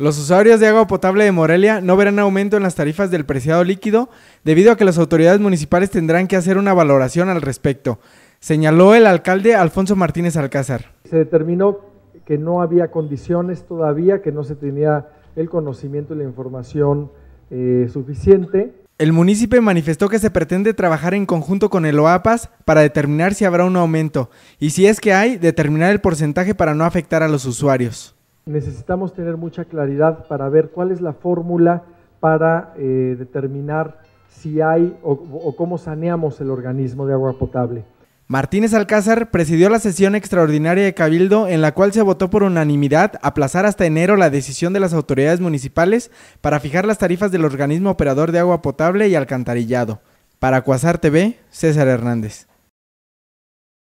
Los usuarios de agua potable de Morelia no verán aumento en las tarifas del preciado líquido debido a que las autoridades municipales tendrán que hacer una valoración al respecto, señaló el alcalde Alfonso Martínez Alcázar. Se determinó que no había condiciones todavía, que no se tenía el conocimiento y la información eh, suficiente. El municipio manifestó que se pretende trabajar en conjunto con el OAPAS para determinar si habrá un aumento y si es que hay, determinar el porcentaje para no afectar a los usuarios necesitamos tener mucha claridad para ver cuál es la fórmula para eh, determinar si hay o, cómo saneamos el organismo de agua potable. Martínez Alcázar presidió la sesión extraordinaria de Cabildo en la cual se votó por unanimidad aplazar hasta enero la decisión de las autoridades municipales para fijar las tarifas del organismo operador de agua potable y alcantarillado. Para Cuasar TV, César Hernández.